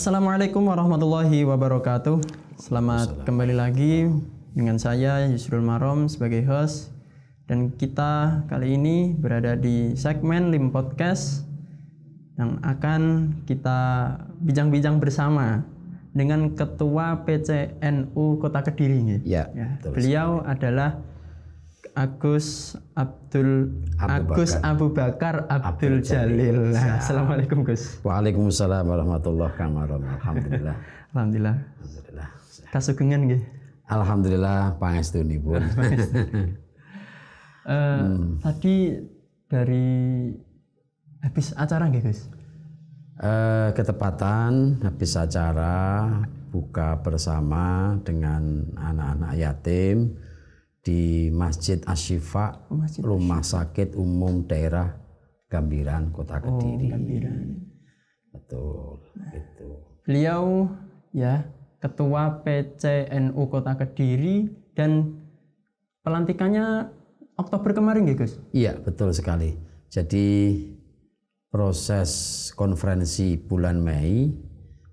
Assalamualaikum warahmatullahi wabarakatuh. Selamat kembali lagi dengan saya Yusrul Marom sebagai host dan kita kali ini berada di segmen Lim Podcast yang akan kita bijang-bijang bersama dengan Ketua PCNU Kota Kediri. Ya, ya. beliau adalah Agus Abdul Abu Agus Bakar. Abu Bakar Abdul, Jalil. Nah, Assalamualaikum Gus. Waalaikumsalam warahmatullahi wabarakatuh. Alhamdulillah. Alhamdulillah. Alhamdulillah. Kasugengan nggih. Alhamdulillah pangestunipun. uh, eh, hmm. tadi dari habis acara nggih Gus. Uh, ketepatan habis acara buka bersama dengan anak-anak yatim di Masjid Asyifa, oh, Masjid Rumah Asyifa. Sakit Umum Daerah Gambiran Kota oh, Kediri. Oh, Gambiran. Betul, nah. itu. Beliau ya Ketua PCNU Kota Kediri dan pelantikannya Oktober kemarin ya Gus? Iya betul sekali. Jadi proses konferensi bulan Mei, hmm.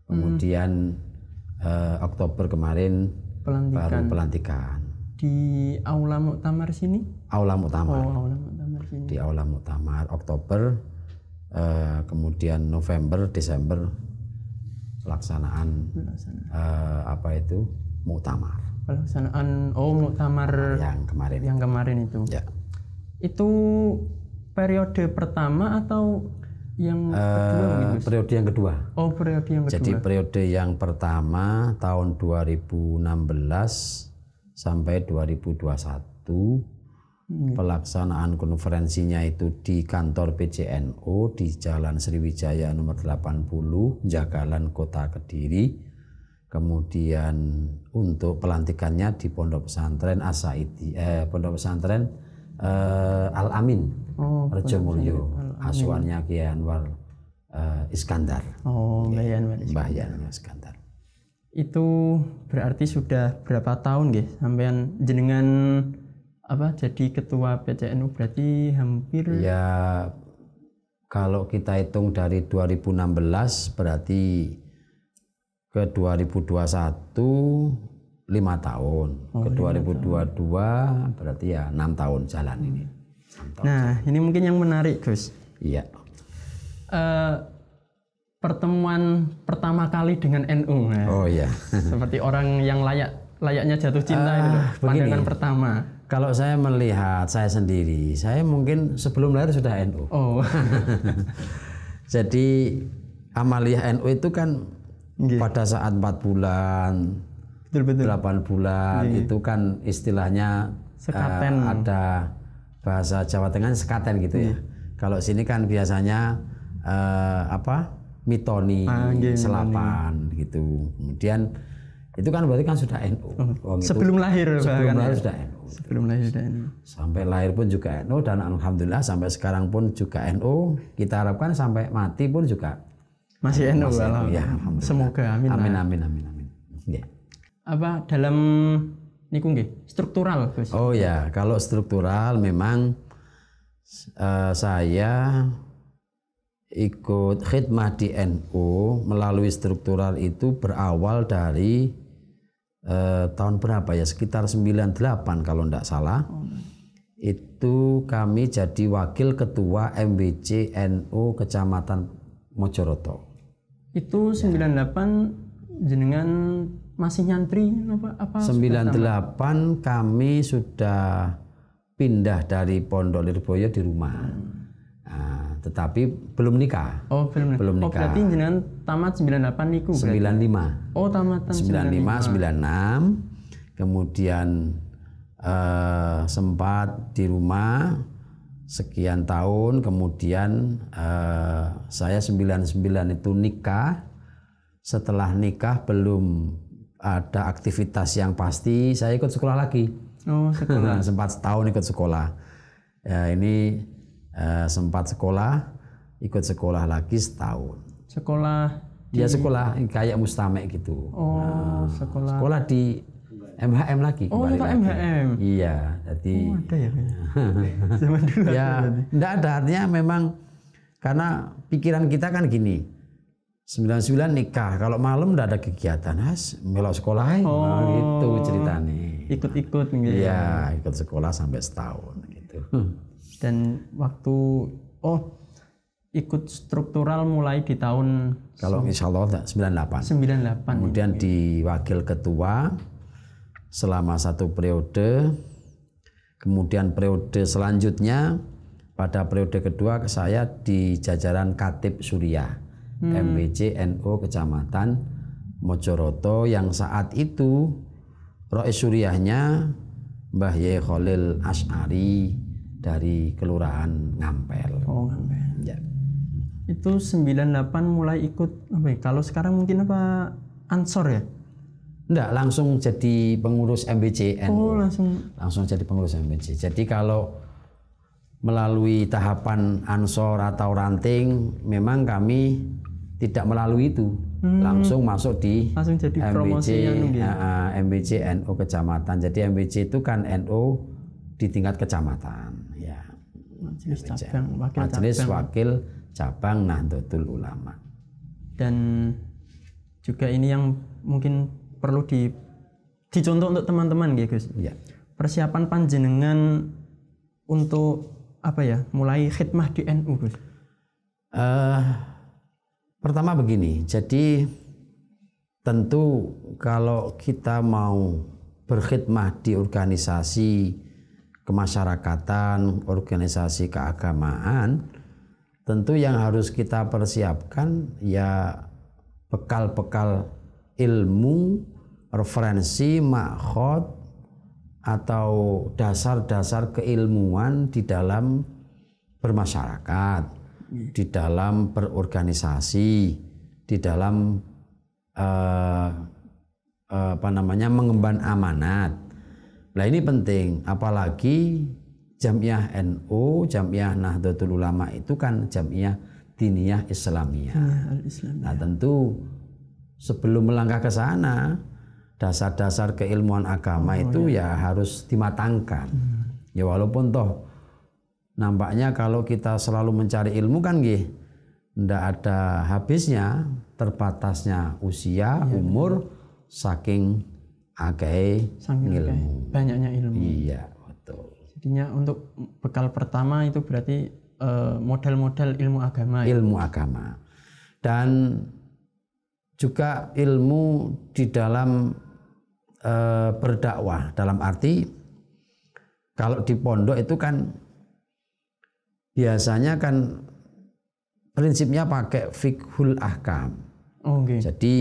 kemudian hmm. eh, Oktober kemarin pelantikan. baru pelantikan di aula muktamar sini? Aula muktamar. Oh, aula muktamar sini. Di aula muktamar Oktober uh, kemudian November, Desember pelaksanaan uh, apa itu muktamar. Pelaksanaan oh muktamar yang kemarin. Yang kemarin itu. Ya. Itu periode pertama atau yang uh, kedua periode yang kedua. Oh, periode yang kedua. Jadi periode yang pertama tahun 2016 sampai 2021 hmm. pelaksanaan konferensinya itu di kantor PCNO di Jalan Sriwijaya nomor 80 Jagalan Kota Kediri kemudian untuk pelantikannya di Pondok Pesantren Asaidi eh, Pondok Pesantren eh, Al Amin oh, Rejo Mulyo asuhannya Kiai Anwar eh, Iskandar oh, Kiai Anwar Iskandar itu berarti sudah berapa tahun nggih sampean jenengan apa jadi ketua PCNU berarti hampir ya kalau kita hitung dari 2016 berarti ke 2021 lima tahun oh, ke 2022 tahun. berarti ya enam tahun jalan ini nah ini mungkin yang menarik Gus iya uh, pertemuan pertama kali dengan NU. Ya. Oh iya. Seperti orang yang layak layaknya jatuh cinta uh, itu ah, pandangan begini, pertama. Kalau saya melihat saya sendiri, saya mungkin sebelum lahir sudah NU. Oh. Jadi amaliah NU itu kan yeah. pada saat 4 bulan, betul, betul. 8 bulan yeah. itu kan istilahnya sekaten. Uh, ada bahasa Jawa Tengah sekaten gitu yeah. ya. Kalau sini kan biasanya uh, apa? Mitoni Angin, Selatan gitu. Kemudian itu kan berarti kan sudah NU. Oh, sebelum itu, lahir sebelum kan lahir ya. sudah NU. Sebelum lahir sudah NU. Sampai lahir pun juga NU dan alhamdulillah sampai sekarang pun juga NU. Kita harapkan sampai mati pun juga masih NU. Masih NU. Ya, Semoga amin. Amin amin amin amin. Ya. Apa dalam niku nggih struktural Oh ya, kalau struktural memang uh, saya ikut khidmat di NU melalui struktural itu berawal dari eh, tahun berapa ya sekitar 98 kalau tidak salah oh. itu kami jadi wakil ketua MBC NU Kecamatan Mojoroto itu 98 ya. jenengan masih nyantri apa, apa 98 kami sudah pindah dari Pondok Lirboyo di rumah hmm tetapi belum nikah. Oh, belum. Belum oh, nikah. Oh, berarti jenengan tamat 98 niku berarti. 95. Oh, tamat 95, 96. Kemudian uh, sempat di rumah sekian tahun, kemudian uh, saya 99 itu nikah. Setelah nikah belum ada aktivitas yang pasti, saya ikut sekolah lagi. Oh, sekolah. sempat setahun ikut sekolah. Ya, ini Eh, sempat sekolah, ikut sekolah lagi setahun. Sekolah? Dia di... sekolah kayak mustamek gitu. Oh, nah, sekolah. Sekolah di MHM lagi. Oh, itu MHM. Iya, jadi. Oh, ada ya. Zaman dulu. ya, enggak ada. Artinya memang karena pikiran kita kan gini. 99 nikah, kalau malam enggak ada kegiatan, has melok sekolah oh, nah, gitu ceritanya. Ikut-ikut iya, gitu. Iya, ikut sekolah sampai setahun gitu. dan waktu oh ikut struktural mulai di tahun kalau insya Allah 98 98 kemudian ya. di wakil ketua selama satu periode kemudian periode selanjutnya pada periode kedua saya di jajaran Katib Surya hmm. MBC NO Kecamatan Mojoroto yang saat itu Rois Suryahnya Mbah Ye Khalil dari kelurahan Ngampel. Oh, Ngampel. Ya. Itu 98 mulai ikut apa ya? Kalau sekarang mungkin apa Ansor ya? Enggak, langsung jadi pengurus MBCN. Oh, langsung. Langsung jadi pengurus MBC. Jadi kalau melalui tahapan ansor atau ranting, memang kami tidak melalui itu. Hmm. Langsung masuk di langsung jadi MBC, ya. MBC NU Kecamatan. Jadi MBC itu kan NU di tingkat kecamatan ya majelis cabang wakil majelis cabang. wakil cabang Nahdlatul Ulama dan juga ini yang mungkin perlu di dicontoh untuk teman-teman gitu, Gus ya. persiapan panjenengan untuk apa ya mulai khidmah di NU Gus uh, pertama begini jadi tentu kalau kita mau berkhidmah di organisasi kemasyarakatan, organisasi keagamaan, tentu yang harus kita persiapkan ya bekal-bekal ilmu, referensi, makhot, atau dasar-dasar keilmuan di dalam bermasyarakat, di dalam berorganisasi, di dalam eh, eh apa namanya mengemban amanat Nah ini penting, apalagi Jamiah NU, Jamiah Nahdlatul Ulama itu kan Jamiah Diniyah Islamiyah. Ya, Nah tentu sebelum melangkah ke sana, dasar-dasar keilmuan agama oh, itu ya. ya harus dimatangkan. Hmm. Ya walaupun toh nampaknya kalau kita selalu mencari ilmu kan gih, ndak ada habisnya, terbatasnya usia, ya, umur, betul. saking agai ilmu. Banyaknya ilmu. Iya, betul. Jadinya untuk bekal pertama itu berarti eh, model-model uh, ilmu agama. Ilmu ya? agama. Dan juga ilmu di dalam uh, berdakwah dalam arti kalau di pondok itu kan biasanya kan prinsipnya pakai fikhul ahkam Okay. Jadi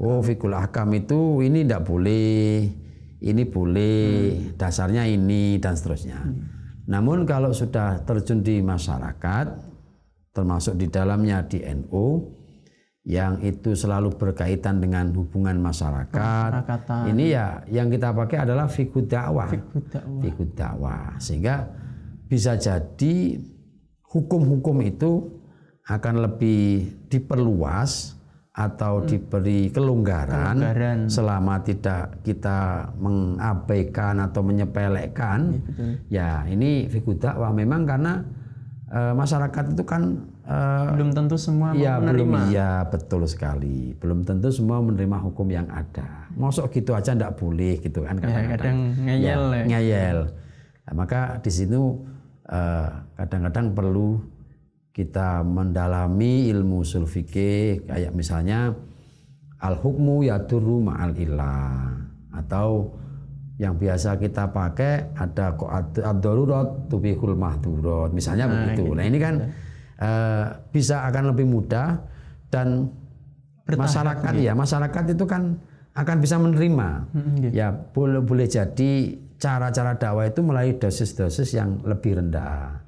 oh fikul akam itu ini tidak boleh, ini boleh, hmm. dasarnya ini dan seterusnya. Hmm. Namun kalau sudah terjun di masyarakat, termasuk di dalamnya di NU, NO, yang itu selalu berkaitan dengan hubungan masyarakat. Ini ya yang kita pakai adalah fikud dakwah. Fikud dakwah. Sehingga bisa jadi hukum-hukum itu akan lebih diperluas atau hmm. diberi kelonggaran, selama tidak kita mengabaikan atau menyepelekan ya, ya ini fikuda wah memang karena e, masyarakat itu kan e, belum tentu semua ya, menerima belum, ya betul sekali belum tentu semua menerima hukum yang ada mosok gitu aja ndak boleh gitu kan ya, kadang-kadang ya, kadang ngeyel ya, ya. ngeyel nah, maka di situ eh, kadang-kadang perlu kita mendalami ilmu usul fikih kayak misalnya al hukmu yadurru ma'al ilah atau yang biasa kita pakai ada ad-darurat tubihul mahdurat misalnya nah, begitu. Gitu. Nah, ini kan uh, bisa akan lebih mudah dan Bertahan masyarakat ya. ya, masyarakat itu kan akan bisa menerima. Hmm, iya. Ya, boleh boleh jadi cara-cara dakwah itu melalui dosis-dosis yang lebih rendah.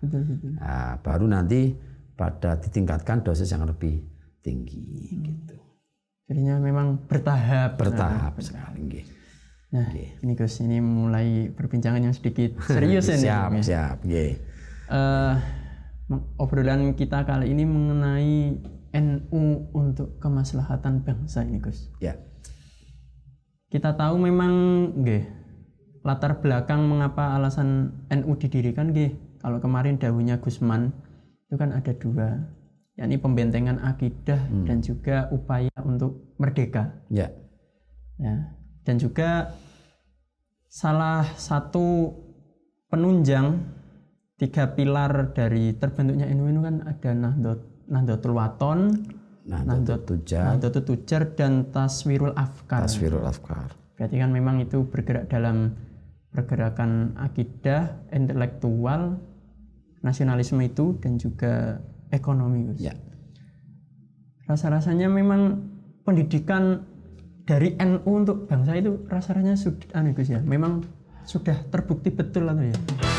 Nah, baru nanti pada ditingkatkan dosis yang lebih tinggi hmm. gitu. Jadinya memang bertahap. Bertahap nah, sekali. Nah, okay. ini Gus ini mulai perbincangan yang sedikit serius ini. siap, ya. siap. Okay. Uh, eh, obrolan kita kali ini mengenai NU untuk kemaslahatan bangsa ini, Gus. Ya. Yeah. Kita tahu memang gih latar belakang mengapa alasan NU didirikan gih. Kalau kemarin dahunya Gusman itu kan ada dua yakni pembentengan akidah hmm. dan juga upaya untuk merdeka ya. ya dan juga salah satu penunjang tiga pilar dari terbentuknya NU itu kan ada nahdot nahdlatul waton nahdlatul tujar nahdlatul tujar dan taswirul afkar taswirul afkar berarti kan memang itu bergerak dalam pergerakan akidah intelektual nasionalisme itu dan juga ekonomi Ya. Rasa-rasanya memang pendidikan dari NU untuk bangsa itu rasanya sudah anu ya. Memang sudah terbukti betul atau ya.